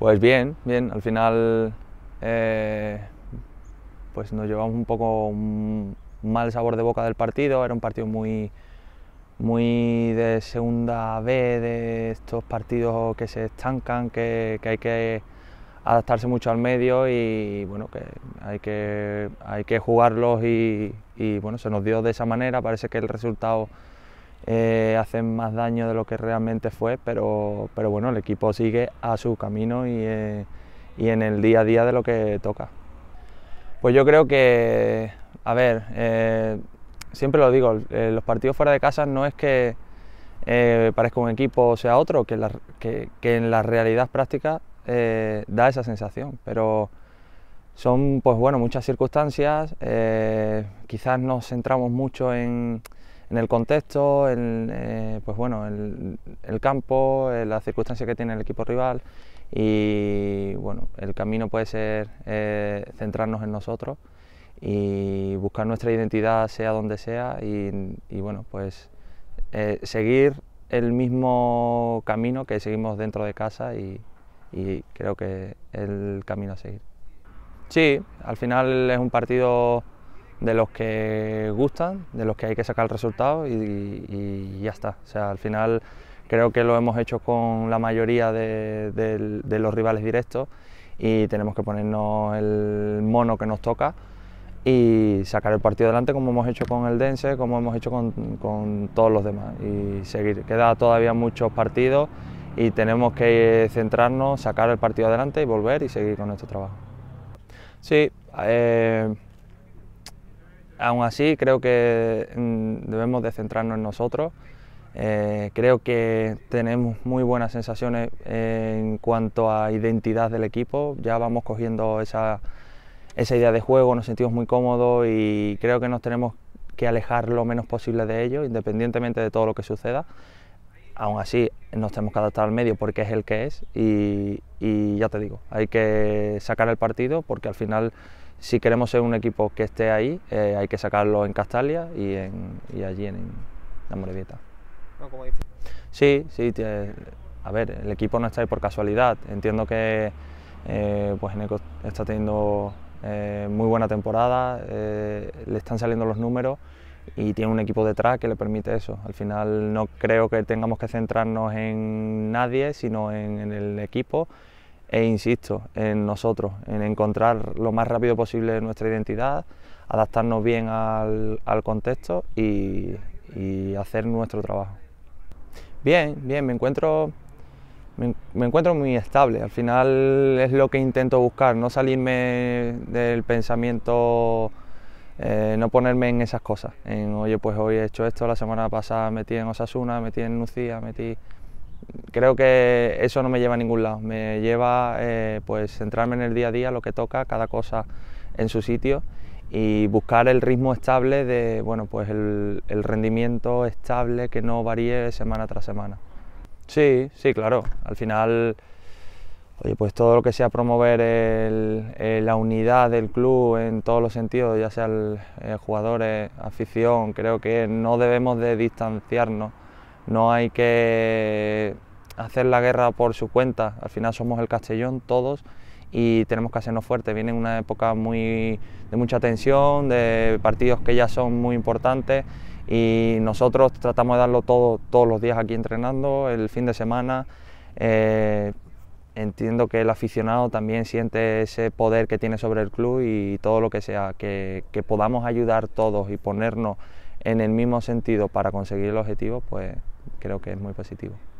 Pues bien, bien, al final eh, pues nos llevamos un poco un mal sabor de boca del partido, era un partido muy, muy de segunda B, de estos partidos que se estancan, que, hay que adaptarse mucho al medio y bueno, que hay que, hay que jugarlos y, y bueno, se nos dio de esa manera, parece que el resultado eh, hacen más daño de lo que realmente fue, pero, bueno, el equipo sigue a su camino eh, y, en el día a día de lo que toca. Pues yo creo que, a ver, eh, siempre lo digo, los partidos fuera de casa no es que parezca un equipo o sea otro, que, que, que en la realidad práctica da esa sensación, pero son pues bueno, muchas circunstancias, quizás nos centramos mucho en en el contexto, en, eh, pues bueno, el, campo, la eh, las circunstancias que tiene el equipo rival y bueno, el camino puede ser eh, centrarnos en nosotros y buscar nuestra identidad sea donde sea y, bueno, pues seguir el mismo camino que seguimos dentro de casa y, y creo que el camino a seguir. Sí, al final es un partido de los que gustan, de los que hay que sacar el resultado y, ya está. O sea, al final creo que lo hemos hecho con la mayoría de, los rivales directos y tenemos que ponernos el mono que nos toca y sacar el partido adelante como hemos hecho con el Dense, como hemos hecho con, todos los demás y seguir. Queda todavía muchos partidos y tenemos que centrarnos, sacar el partido adelante y volver y seguir con nuestro trabajo. Sí, eh, Aún así, creo que mm, debemos de centrarnos en nosotros. Eh, creo que tenemos muy buenas sensaciones eh, en cuanto a identidad del equipo. Ya vamos cogiendo esa, idea de juego, nos sentimos muy cómodos y creo que nos tenemos que alejar lo menos posible de ello, independientemente de todo lo que suceda. Aún así, nos tenemos que adaptar al medio porque es el que es y ya te digo, hay que sacar el partido porque al final si queremos ser un equipo que esté ahí, eh, hay que sacarlo en Castalia y, en, allí en, la Morevieta. ¿No? Ah, como Sí, sí. a ver, el equipo no está ahí por casualidad. Entiendo que eh, pues está teniendo eh, muy buena temporada, le están saliendo los números y tiene un equipo detrás que le permite eso. Al final no creo que tengamos que centrarnos en nadie, sino en el equipo e insisto en nosotros, en encontrar lo más rápido posible nuestra identidad, adaptarnos bien al, contexto y, hacer nuestro trabajo. Bien, bien, me encuentro, me, encuentro muy estable, al final es lo que intento buscar, no salirme del pensamiento eh, no ponerme en esas cosas, en oye, pues hoy he hecho esto, la semana pasada metí en Osasuna, metí en Lucía... metí creo que eso no me lleva a ningún lado, me lleva eh, pues centrarme en el día a día, lo que toca, cada cosa en su sitio y buscar el ritmo estable de, bueno, pues el, rendimiento estable que no varíe semana tras semana. Sí, sí, claro, al final... Oye, pues todo lo que sea promover la unidad del club en todos los sentidos, ya sea jugadores, eh, afición, creo que no debemos de distanciarnos no hay que hacer la guerra por su cuenta, al final somos el Castellón todos y tenemos que hacernos fuertes. Viene una época muy, de mucha tensión, de partidos que ya son muy importantes y nosotros tratamos de darlo todos los días aquí entrenando, el fin de semana. Eh, entiendo que el aficionado también siente ese poder que tiene sobre el club y todo lo que sea, que, que podamos ayudar todos y ponernos en el mismo sentido para conseguir el objetivo, pues creo que es muy positivo.